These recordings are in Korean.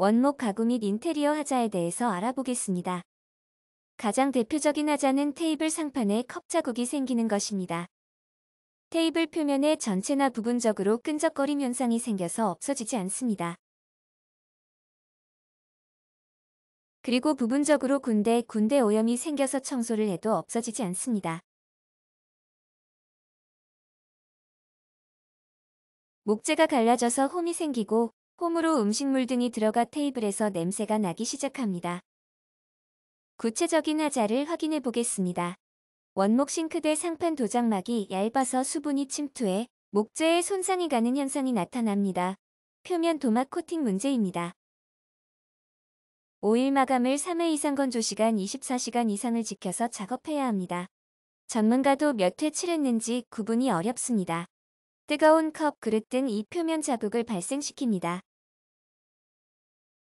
원목 가구 및 인테리어 하자에 대해서 알아보겠습니다. 가장 대표적인 하자는 테이블 상판에 컵 자국이 생기는 것입니다. 테이블 표면에 전체나 부분적으로 끈적거림 현상이 생겨서 없어지지 않습니다. 그리고 부분적으로 군대군대 오염이 생겨서 청소를 해도 없어지지 않습니다. 목재가 갈라져서 홈이 생기고 홈으로 음식물 등이 들어가 테이블에서 냄새가 나기 시작합니다. 구체적인 하자를 확인해 보겠습니다. 원목 싱크대 상판 도장막이 얇아서 수분이 침투해 목재에 손상이 가는 현상이 나타납니다. 표면 도막 코팅 문제입니다. 5일 마감을 3회 이상 건조시간 24시간 이상을 지켜서 작업해야 합니다. 전문가도 몇 회 칠했는지 구분이 어렵습니다. 뜨거운 컵 그릇 등 이 표면 자국을 발생시킵니다.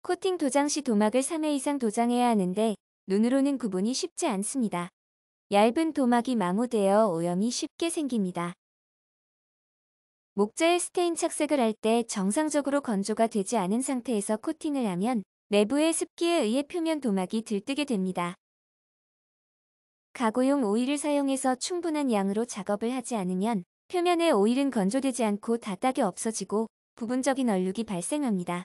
코팅 도장 시 도막을 3회 이상 도장해야 하는데 눈으로는 구분이 쉽지 않습니다. 얇은 도막이 마모되어 오염이 쉽게 생깁니다. 목재의 스테인 착색을 할 때 정상적으로 건조가 되지 않은 상태에서 코팅을 하면 내부의 습기에 의해 표면 도막이 들뜨게 됩니다. 가구용 오일을 사용해서 충분한 양으로 작업을 하지 않으면 표면의 오일은 건조되지 않고 다닥이 없어지고 부분적인 얼룩이 발생합니다.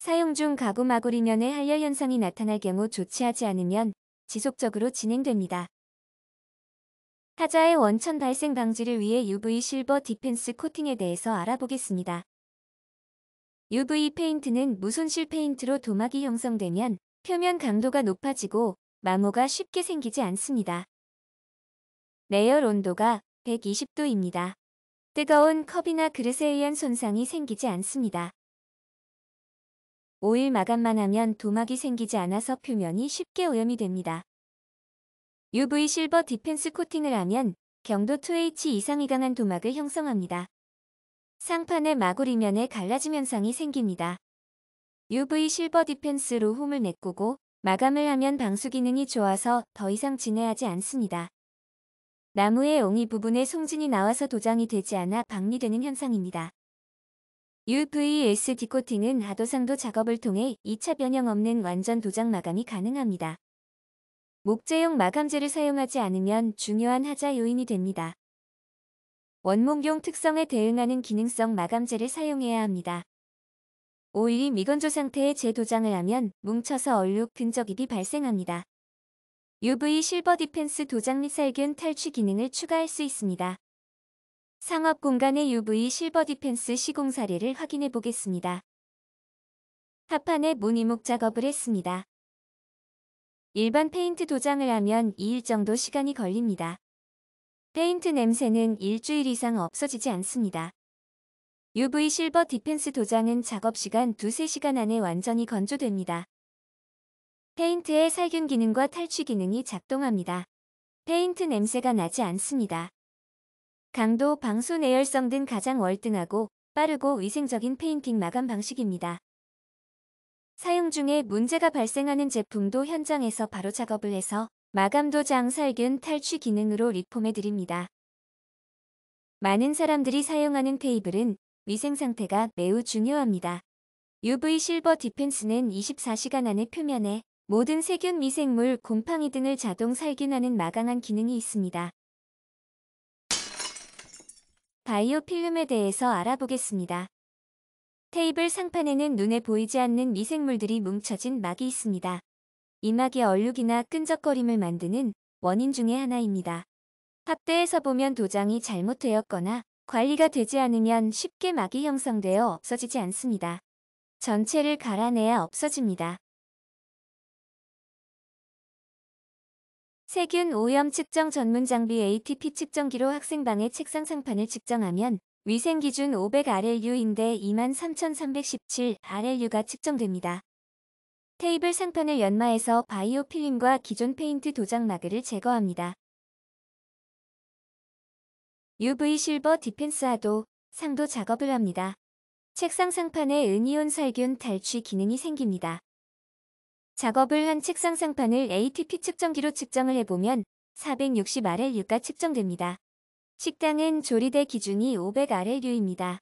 사용 중 가구 마구리면에 한열 현상이 나타날 경우 조치하지 않으면 지속적으로 진행됩니다. 타자의 원천 발생 방지를 위해 UV 실버 디펜스 코팅에 대해서 알아보겠습니다. UV 페인트는 무손실 페인트로 도막이 형성되면 표면 강도가 높아지고 마모가 쉽게 생기지 않습니다. 내열 온도가 120도입니다. 뜨거운 컵이나 그릇에 의한 손상이 생기지 않습니다. 5일 마감만 하면 도막이 생기지 않아서 표면이 쉽게 오염이 됩니다. UV 실버 디펜스 코팅을 하면 경도 2H 이상이 강한 도막을 형성합니다. 상판의 마구리 면에 갈라짐 현상이 생깁니다. UV 실버 디펜스로 홈을 메꾸고 마감을 하면 방수 기능이 좋아서 더 이상 진해하지 않습니다. 나무의 옹이 부분에 송진이 나와서 도장이 되지 않아 방리되는 현상입니다. UVS 디코팅은 아도상도 작업을 통해 2차 변형 없는 완전 도장 마감이 가능합니다. 목재용 마감재를 사용하지 않으면 중요한 하자 요인이 됩니다. 원목용 특성에 대응하는 기능성 마감재를 사용해야 합니다. 오일이 미건조 상태에 재도장을 하면 뭉쳐서 얼룩 근적입이 발생합니다. UV 실버 디펜스 도장 및 살균 탈취 기능을 추가할 수 있습니다. 상업 공간의 UV 실버 디펜스 시공 사례를 확인해 보겠습니다. 하판에 무늬목 작업을 했습니다. 일반 페인트 도장을 하면 2일 정도 시간이 걸립니다. 페인트 냄새는 일주일 이상 없어지지 않습니다. UV 실버 디펜스 도장은 작업시간 2, 3시간 안에 완전히 건조됩니다. 페인트의 살균 기능과 탈취 기능이 작동합니다. 페인트 냄새가 나지 않습니다. 강도, 방수, 내열성 등 가장 월등하고 빠르고 위생적인 페인팅 마감 방식입니다. 사용 중에 문제가 발생하는 제품도 현장에서 바로 작업을 해서 마감도장 살균 탈취 기능으로 리폼해드립니다. 많은 사람들이 사용하는 테이블은 위생 상태가 매우 중요합니다. UV 실버 디펜스는 24시간 안에 표면에 모든 세균 미생물, 곰팡이 등을 자동 살균하는 마강한 기능이 있습니다. 바이오 필름에 대해서 알아보겠습니다. 테이블 상판에는 눈에 보이지 않는 미생물들이 뭉쳐진 막이 있습니다. 이 막이 얼룩이나 끈적거림을 만드는 원인 중의 하나입니다. 합대에서 보면 도장이 잘못되었거나 관리가 되지 않으면 쉽게 막이 형성되어 없어지지 않습니다. 전체를 갈아내야 없어집니다. 세균 오염 측정 전문 장비 ATP 측정기로 학생방의 책상 상판을 측정하면 위생 기준 500RLU인데 23,317 RLU가 측정됩니다. 테이블 상판을 연마해서 바이오 필름과 기존 페인트 도장 마그를 제거합니다. UV 실버 디펜스 하도 상도 작업을 합니다. 책상 상판에 은이온 살균 탈취 기능이 생깁니다. 작업을 한 책상 상판을 ATP 측정기로 측정을 해보면 460 RLU가 측정됩니다. 식당은 조리대 기준이 500 RLU입니다.